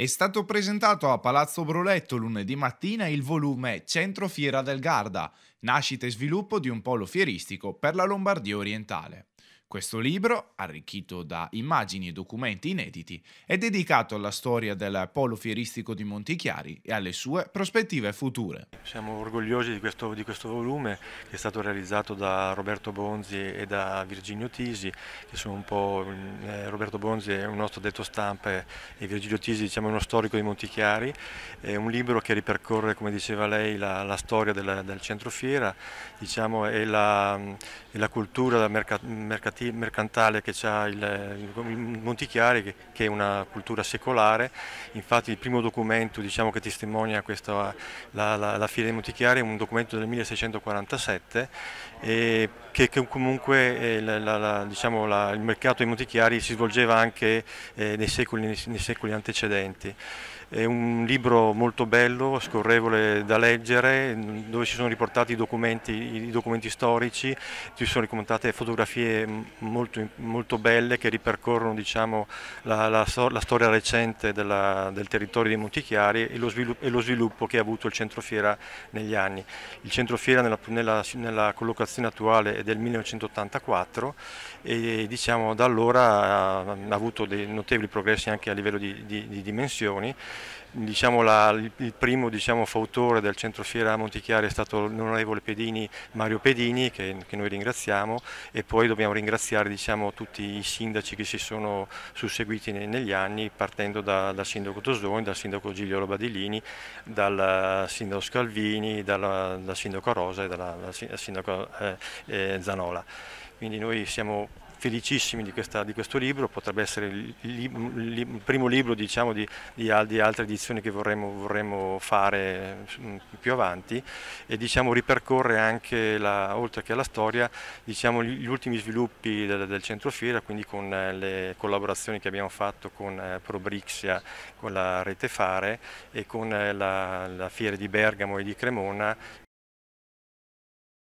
È stato presentato a Palazzo Broletto lunedì mattina il volume Centro Fiera del Garda, nascita e sviluppo di un polo fieristico per la Lombardia orientale. Questo libro, arricchito da immagini e documenti inediti, è dedicato alla storia del polo fieristico di Montichiari e alle sue prospettive future. Siamo orgogliosi di questo, di questo, volume che è stato realizzato da Roberto Bonzi e da Virginio Tisi, che sono un po' eh, Roberto Bonzi è un nostro detto stampa e Virginio Tisi diciamo, è uno storico di Montichiari, è un libro che ripercorre, come diceva lei, la, la storia della, del centro fiera diciamo, e, la, e, la, cultura mercat mercatina mercantile che ha il, il Montichiari, che, che, è una cultura secolare, infatti il primo documento diciamo, che testimonia questa, la, la, la fila di Montichiari è un documento del 1647 e che, che comunque eh, la, diciamo, il mercato di Montichiari si svolgeva anche eh, nei, secoli, nei, nei secoli antecedenti. È un libro molto bello, scorrevole da leggere, dove ci sono riportati i documenti, i documenti storici, ci sono ricontate fotografie molto, molto belle che ripercorrono diciamo, la, la, la, storia recente della, del territorio di Montichiari e lo, sviluppo, e lo, sviluppo, che ha avuto il centrofiera negli anni. Il centrofiera nella, nella, nella collocazione attuale è del 1984 e diciamo, da allora ha, ha avuto dei notevoli progressi anche a livello di, di, di dimensioni diciamo, la, il primo diciamo, fautore del centro fiera Montichiari è stato l'onorevole Pedini, Mario Pedini, che, che, noi ringraziamo e poi dobbiamo ringraziare diciamo, tutti i sindaci che si sono susseguiti ne, negli anni, partendo da, dal sindaco Tosoni, dal sindaco Gigliolo Badilini, dal eh, sindaco Scalvini, dalla, dal sindaco Rosa e dal sindaco eh, eh, Zanola. Quindi noi siamo felicissimi di, questa, di questo libro, potrebbe essere il, il, il primo libro diciamo, di, di, di, altre edizioni che vorremmo, vorremmo fare mm, più avanti e diciamo, ripercorre anche, la, oltre che la storia, diciamo, gli ultimi sviluppi del, del centro fiera, quindi con eh, le collaborazioni che abbiamo fatto con eh, Probrixia, con la rete Fare e con eh, la, la fiera di Bergamo e di Cremona